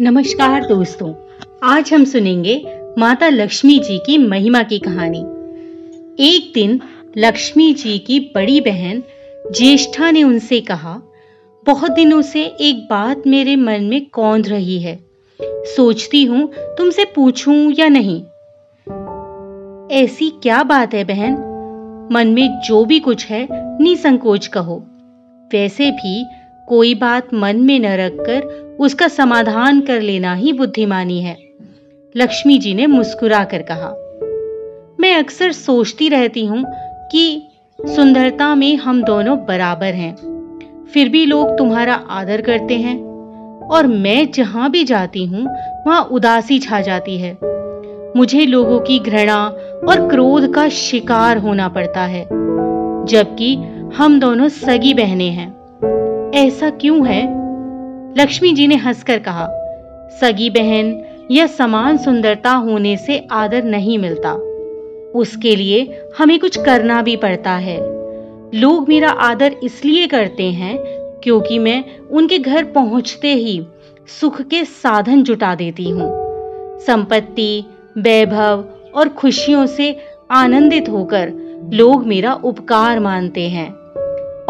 नमस्कार दोस्तों आज हम सुनेंगे माता लक्ष्मी जी की महिमा की कहानी एक दिन लक्ष्मी जी की बड़ी बहन ज्येष्ठा ने उनसे कहा बहुत दिनों से एक बात मेरे मन में कौंध रही है सोचती हूँ तुमसे पूछूं या नहीं ऐसी क्या बात है बहन मन में जो भी कुछ है निसंकोच कहो वैसे भी कोई बात मन में न रखकर उसका समाधान कर लेना ही बुद्धिमानी है लक्ष्मी जी ने मुस्कुरा कर कहा मैं अक्सर सोचती रहती हूँ कि सुंदरता में हम दोनों बराबर हैं फिर भी लोग तुम्हारा आदर करते हैं और मैं जहाँ भी जाती हूँ वहाँ उदासी छा जाती है मुझे लोगों की घृणा और क्रोध का शिकार होना पड़ता है जबकि हम दोनों सगी बहनें हैं ऐसा क्यों है लक्ष्मी जी ने हंसकर कहा सगी बहन या समान सुंदरता होने से आदर नहीं मिलता उसके लिए हमें कुछ करना भी पड़ता है लोग मेरा आदर इसलिए करते हैं क्योंकि मैं उनके घर पहुंचते ही सुख के साधन जुटा देती हूँ संपत्ति वैभव और खुशियों से आनंदित होकर लोग मेरा उपकार मानते हैं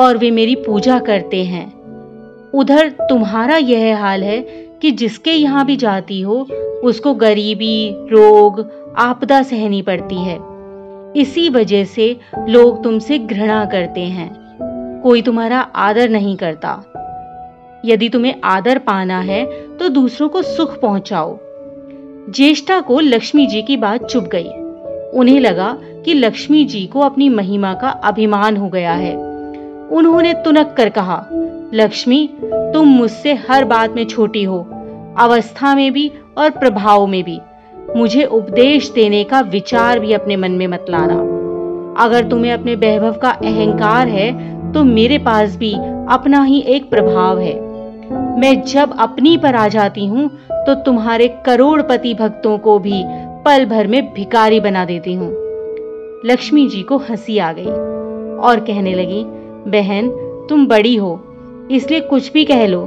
और वे मेरी पूजा करते हैं उधर तुम्हारा यह हाल है कि जिसके यहाँ भी जाती हो उसको गरीबी रोग आपदा सहनी पड़ती है इसी वजह से लोग तुमसे घृणा करते हैं कोई तुम्हारा आदर नहीं करता यदि तुम्हें आदर पाना है तो दूसरों को सुख पहुंचाओ ज्येष्ठा को लक्ष्मी जी की बात चुप गई उन्हें लगा कि लक्ष्मी जी को अपनी महिमा का अभिमान हो गया है उन्होंने तुनक कर कहा लक्ष्मी तुम मुझसे हर बात में छोटी हो अवस्था में भी और प्रभाव में भी मुझे उपदेश देने का विचार भी अपने मन में मत लाना अगर तुम्हें अपने वैभव का अहंकार है तो मेरे पास भी अपना ही एक प्रभाव है मैं जब अपनी पर आ जाती हूँ तो तुम्हारे करोड़पति भक्तों को भी पल भर में भिकारी बना देती हूँ लक्ष्मी जी को हंसी आ गई और कहने लगी बहन तुम बड़ी हो इसलिए कुछ भी कह लो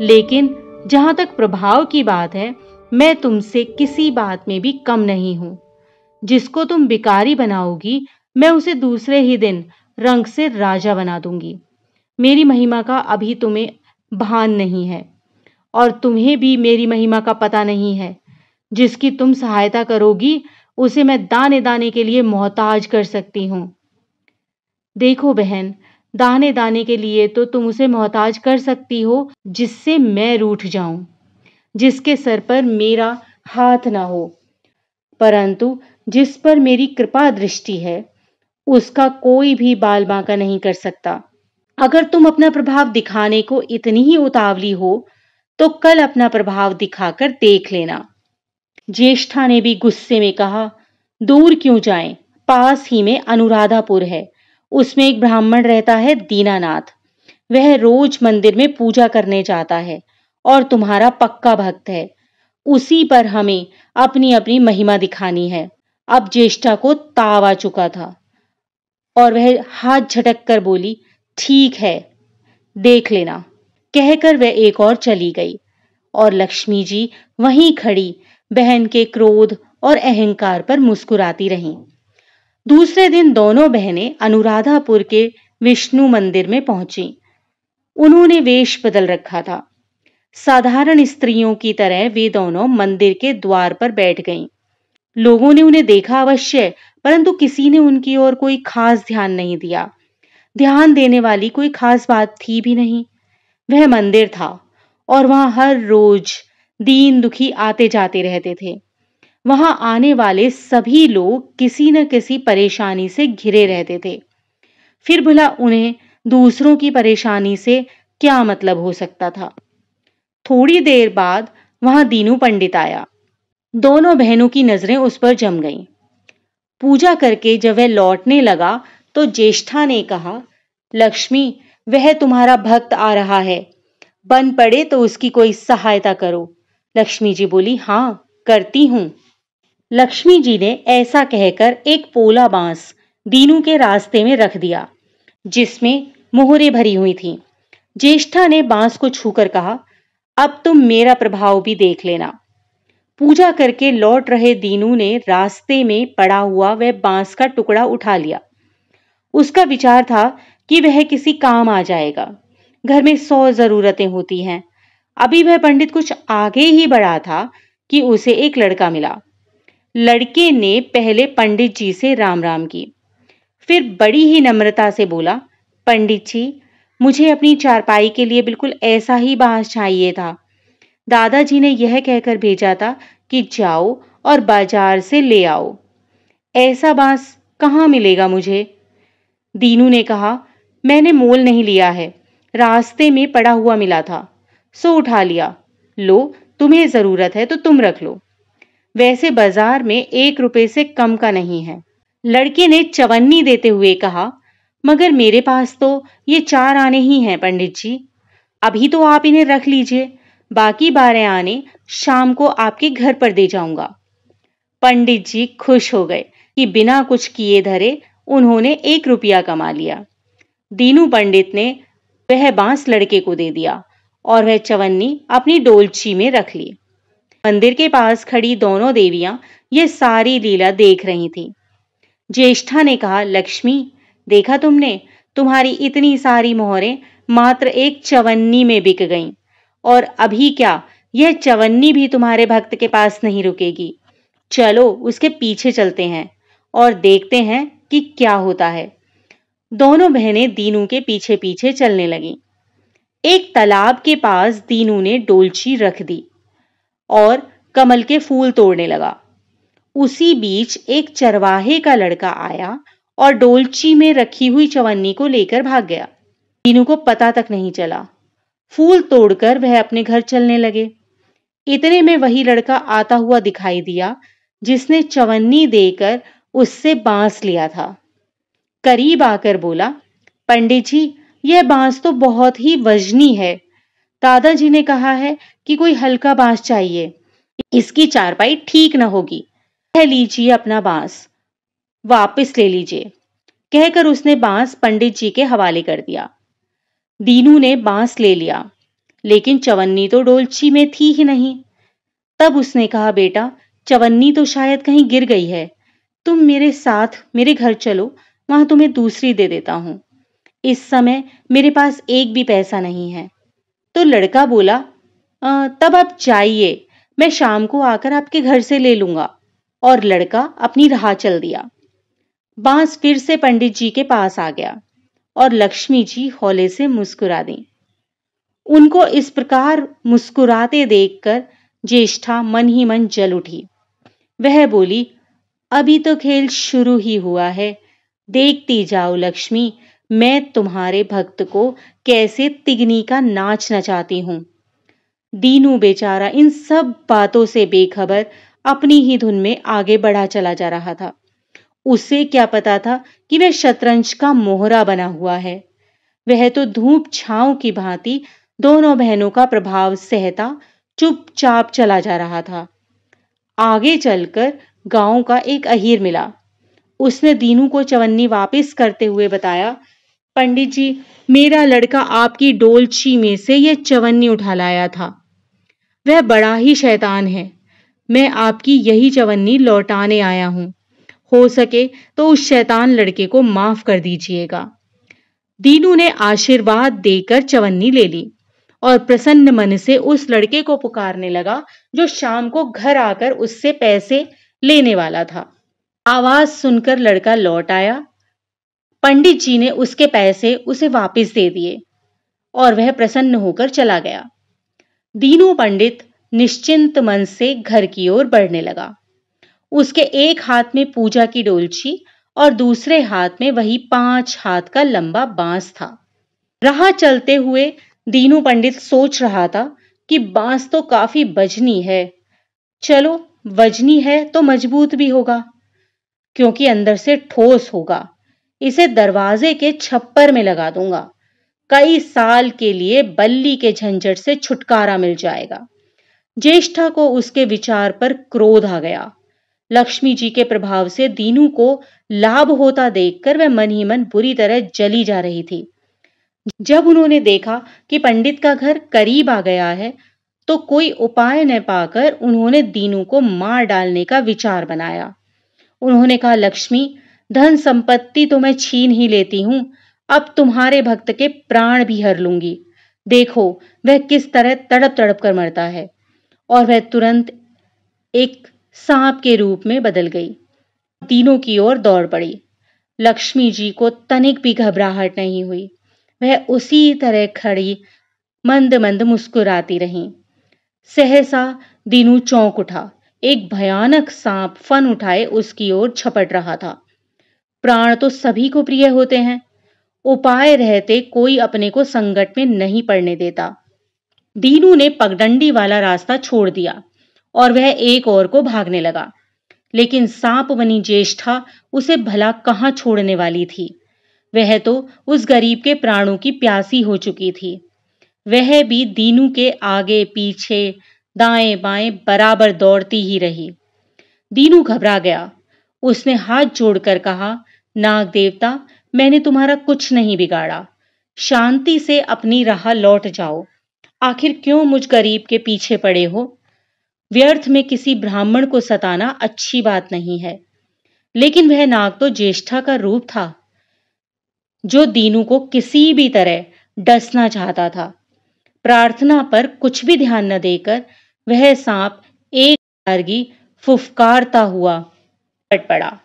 लेकिन जहाँ तक प्रभाव की बात है मैं तुमसे किसी बात में भी कम नहीं हूँ जिसको तुम बिकारी बनाओगी मैं उसे दूसरे ही दिन रंग से राजा बना दूंगी मेरी महिमा का अभी तुम्हें भान नहीं है और तुम्हें भी मेरी महिमा का पता नहीं है जिसकी तुम सहायता करोगी उसे मैं दाने दाने के लिए मोहताज कर सकती हूँ देखो बहन दाने दाने के लिए तो तुम उसे मोहताज कर सकती हो जिससे मैं रूठ जाऊं जिसके सर पर मेरा हाथ ना हो परंतु जिस पर मेरी कृपा दृष्टि है उसका कोई भी बाल बांका नहीं कर सकता अगर तुम अपना प्रभाव दिखाने को इतनी ही उतावली हो तो कल अपना प्रभाव दिखाकर देख लेना ज्येष्ठा ने भी गुस्से में कहा दूर क्यों जाएं? पास ही में अनुराधापुर है उसमें एक ब्राह्मण रहता है दीनानाथ वह रोज मंदिर में पूजा करने जाता है और तुम्हारा पक्का भक्त है उसी पर हमें अपनी अपनी महिमा दिखानी है अब ज्येष्ठा को ताव आ चुका था और वह हाथ झटक कर बोली ठीक है देख लेना कहकर वह एक और चली गई और लक्ष्मी जी वहीं खड़ी बहन के क्रोध और अहंकार पर मुस्कुराती रहीं दूसरे दिन दोनों बहनें अनुराधापुर के विष्णु मंदिर में पहुंची उन्होंने वेश बदल रखा था साधारण स्त्रियों की तरह वे दोनों मंदिर के द्वार पर बैठ गईं। लोगों ने उन्हें देखा अवश्य परंतु किसी ने उनकी ओर कोई खास ध्यान नहीं दिया ध्यान देने वाली कोई खास बात थी भी नहीं वह मंदिर था और वहां हर रोज दीन दुखी आते जाते रहते थे वहां आने वाले सभी लोग किसी न किसी परेशानी से घिरे रहते थे फिर भला उन्हें दूसरों की परेशानी से क्या मतलब हो सकता था थोड़ी देर बाद वहां दीनू पंडित आया दोनों बहनों की नजरें उस पर जम गईं। पूजा करके जब वह लौटने लगा तो ज्येष्ठा ने कहा लक्ष्मी वह तुम्हारा भक्त आ रहा है बन पड़े तो उसकी कोई सहायता करो लक्ष्मी जी बोली हाँ करती हूं लक्ष्मी जी ने ऐसा कहकर एक पोला बांस दीनू के रास्ते में रख दिया जिसमें मोहरे भरी हुई थी ज्येष्ठा ने बांस को छूकर कहा अब तुम मेरा प्रभाव भी देख लेना पूजा करके लौट रहे दीनू ने रास्ते में पड़ा हुआ वह बांस का टुकड़ा उठा लिया उसका विचार था कि वह किसी काम आ जाएगा घर में सौ जरूरतें होती हैं अभी वह पंडित कुछ आगे ही बढ़ा था कि उसे एक लड़का मिला लड़के ने पहले पंडित जी से राम राम की फिर बड़ी ही नम्रता से बोला पंडित जी मुझे अपनी चारपाई के लिए बिल्कुल ऐसा ही बांस चाहिए था दादाजी ने यह कहकर भेजा था कि जाओ और बाजार से ले आओ ऐसा बांस कहाँ मिलेगा मुझे दीनू ने कहा मैंने मोल नहीं लिया है रास्ते में पड़ा हुआ मिला था सो उठा लिया लो तुम्हें ज़रूरत है तो तुम रख लो वैसे बाजार में एक रुपए से कम का नहीं है लड़के ने चवन्नी देते हुए कहा मगर मेरे पास तो ये चार आने ही हैं पंडित जी अभी तो आप इन्हें रख लीजिए बाकी बारह आने शाम को आपके घर पर दे जाऊंगा पंडित जी खुश हो गए कि बिना कुछ किए धरे उन्होंने एक रुपया कमा लिया दीनू पंडित ने वह बांस लड़के को दे दिया और वह चवन्नी अपनी डोलची में रख ली मंदिर के पास खड़ी दोनों देवियां ये सारी लीला देख रही थी ज्येष्ठा ने कहा लक्ष्मी देखा तुमने तुम्हारी इतनी सारी मोहरें मात्र एक चवन्नी में बिक गईं और अभी क्या यह चवन्नी भी तुम्हारे भक्त के पास नहीं रुकेगी चलो उसके पीछे चलते हैं और देखते हैं कि क्या होता है दोनों बहनें दीनू के पीछे पीछे चलने लगीं एक तालाब के पास दीनू ने डोलची रख दी और कमल के फूल तोड़ने लगा उसी बीच एक चरवाहे का लड़का आया और डोलची में रखी हुई चवन्नी को लेकर भाग गया तीनों को पता तक नहीं चला फूल तोड़कर वह अपने घर चलने लगे इतने में वही लड़का आता हुआ दिखाई दिया जिसने चवन्नी देकर उससे बांस लिया था करीब आकर बोला पंडित जी यह बांस तो बहुत ही वजनी है दादाजी ने कहा है कि कोई हल्का बांस चाहिए इसकी चारपाई ठीक न होगी कह लीजिए अपना बांस वापस ले लीजिए कहकर उसने बांस पंडित जी के हवाले कर दिया दीनू ने बांस ले लिया लेकिन चवन्नी तो डोलची में थी ही नहीं तब उसने कहा बेटा चवन्नी तो शायद कहीं गिर गई है तुम मेरे साथ मेरे घर चलो वहां तुम्हें दूसरी दे देता हूं इस समय मेरे पास एक भी पैसा नहीं है तो लड़का बोला तब आप चाहिए मैं शाम को आकर आपके घर से ले लूंगा और लड़का अपनी राह चल दिया बांस फिर से पंडित जी के पास आ गया और लक्ष्मी जी हौले से मुस्कुरा दी उनको इस प्रकार मुस्कुराते देखकर ज्येष्ठा मन ही मन जल उठी वह बोली अभी तो खेल शुरू ही हुआ है देखती जाओ लक्ष्मी मैं तुम्हारे भक्त को कैसे तिगनी का नाचना चाहती हूँ दीनू बेचारा इन सब बातों से बेखबर अपनी ही धुन में आगे बढ़ा चला जा रहा था उसे क्या पता था कि वह शतरंज का मोहरा बना हुआ है वह तो धूप छाव की भांति दोनों बहनों का प्रभाव सहता चुपचाप चला जा रहा था आगे चलकर गांव का एक अहीर मिला उसने दीनू को चवन्नी वापस करते हुए बताया पंडित जी मेरा लड़का आपकी डोलची में से यह चवन्नी उठा लाया था वह बड़ा ही शैतान है मैं आपकी यही चवन्नी लौटाने आया हूँ हो सके तो उस शैतान लड़के को माफ कर दीजिएगा दीनू ने आशीर्वाद देकर चवन्नी ले ली और प्रसन्न मन से उस लड़के को पुकारने लगा जो शाम को घर आकर उससे पैसे लेने वाला था आवाज सुनकर लड़का लौट आया पंडित जी ने उसके पैसे उसे वापस दे दिए और वह प्रसन्न होकर चला गया दीनू पंडित निश्चिंत मन से घर की ओर बढ़ने लगा उसके एक हाथ में पूजा की डोलची और दूसरे हाथ में वही पांच हाथ का लंबा बांस था राह चलते हुए दीनू पंडित सोच रहा था कि बांस तो काफी बजनी है चलो वजनी है तो मजबूत भी होगा क्योंकि अंदर से ठोस होगा इसे दरवाजे के छप्पर में लगा दूंगा कई साल के लिए बल्ली के झंझट से छुटकारा मिल जाएगा ज्येष्ठा को उसके विचार पर क्रोध आ गया लक्ष्मी जी के प्रभाव से दीनू को लाभ होता देखकर वह मन ही मन बुरी तरह जली जा रही थी जब उन्होंने देखा कि पंडित का घर करीब आ गया है तो कोई उपाय न पाकर उन्होंने दीनू को मार डालने का विचार बनाया उन्होंने कहा लक्ष्मी धन संपत्ति तो मैं छीन ही लेती हूं अब तुम्हारे भक्त के प्राण भी हर लूंगी देखो वह किस तरह तड़प तड़प कर मरता है और वह तुरंत एक सांप के रूप में बदल गई तीनों की ओर दौड़ पड़ी लक्ष्मी जी को तनिक भी घबराहट नहीं हुई वह उसी तरह खड़ी मंद मंद मुस्कुराती रही सहसा दीनू चौंक उठा एक भयानक सांप फन उठाए उसकी ओर छपट रहा था प्राण तो सभी को प्रिय होते हैं उपाय रहते कोई अपने को संकट में नहीं पड़ने देता दीनू ने पगडंडी वाला रास्ता छोड़ दिया और वह एक और को भागने लगा लेकिन सांप बनी ज्येष्ठा उसे भला कहा छोड़ने वाली थी वह तो उस गरीब के प्राणों की प्यासी हो चुकी थी वह भी दीनू के आगे पीछे दाएं बाएं बराबर दौड़ती ही रही दीनू घबरा गया उसने हाथ जोड़कर कहा नाग देवता मैंने तुम्हारा कुछ नहीं बिगाड़ा शांति से अपनी राह लौट जाओ आखिर क्यों मुझ गरीब के पीछे पड़े हो व्यर्थ में किसी ब्राह्मण को सताना अच्छी बात नहीं है लेकिन वह नाग तो ज्येष्ठा का रूप था जो दीनू को किसी भी तरह डसना चाहता था प्रार्थना पर कुछ भी ध्यान न देकर वह सांप एक फुफकारता हुआ पट पड़ा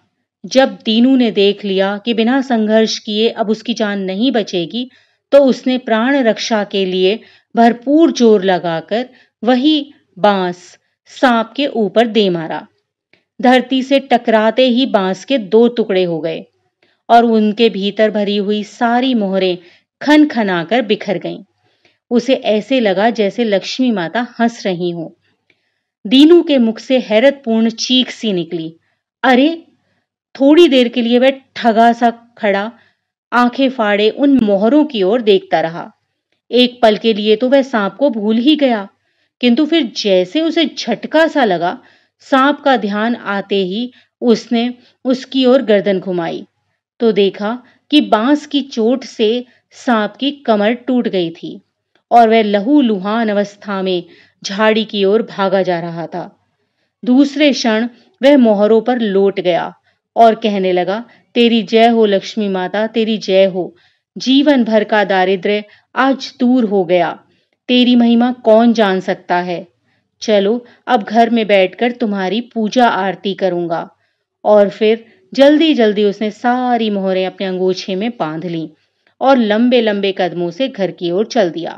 जब दीनू ने देख लिया कि बिना संघर्ष किए अब उसकी जान नहीं बचेगी तो उसने प्राण रक्षा के लिए भरपूर जोर लगाकर वही बांस सांप के ऊपर दे मारा धरती से टकराते ही बांस के दो टुकड़े हो गए और उनके भीतर भरी हुई सारी मोहरें खन खनाकर बिखर गईं। उसे ऐसे लगा जैसे लक्ष्मी माता हंस रही हो दीनू के मुख से हैरतपूर्ण चीख सी निकली अरे थोड़ी देर के लिए वह ठगा सा खड़ा आंखें फाड़े उन मोहरों की ओर देखता रहा एक पल के लिए तो वह सांप को भूल ही गया किंतु फिर जैसे उसे झटका सा लगा सांप का ध्यान आते ही उसने उसकी ओर गर्दन घुमाई तो देखा कि बांस की चोट से सांप की कमर टूट गई थी और वह लहू लुहान अवस्था में झाड़ी की ओर भागा जा रहा था दूसरे क्षण वह मोहरों पर लौट गया और कहने लगा तेरी जय हो लक्ष्मी माता तेरी जय हो जीवन भर का दारिद्र्य आज दूर हो गया तेरी महिमा कौन जान सकता है चलो अब घर में बैठकर तुम्हारी पूजा आरती करूंगा और फिर जल्दी जल्दी उसने सारी मोहरें अपने अंगोछे में बांध ली और लंबे लंबे कदमों से घर की ओर चल दिया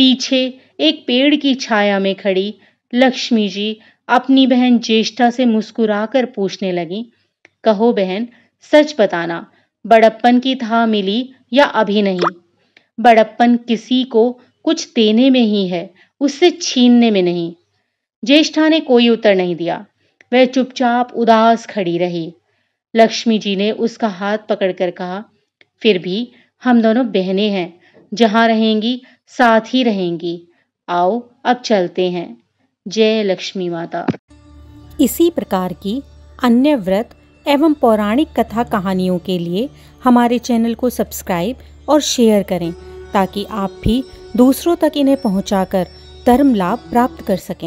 पीछे एक पेड़ की छाया में खड़ी लक्ष्मी जी अपनी बहन ज्येष्ठा से मुस्कुराकर पूछने लगी कहो बहन सच बताना बड़प्पन की था मिली या अभी नहीं बड़प्पन किसी को कुछ देने में ही है उससे छीनने में नहीं ज्येष्ठा ने कोई उत्तर नहीं दिया वह चुपचाप उदास खड़ी रही लक्ष्मी जी ने उसका हाथ पकड़कर कहा फिर भी हम दोनों बहने हैं जहाँ रहेंगी साथ ही रहेंगी आओ अब चलते हैं जय लक्ष्मी माता इसी प्रकार की अन्य व्रत एवं पौराणिक कथा कहानियों के लिए हमारे चैनल को सब्सक्राइब और शेयर करें ताकि आप भी दूसरों तक इन्हें पहुंचाकर धर्म लाभ प्राप्त कर सकें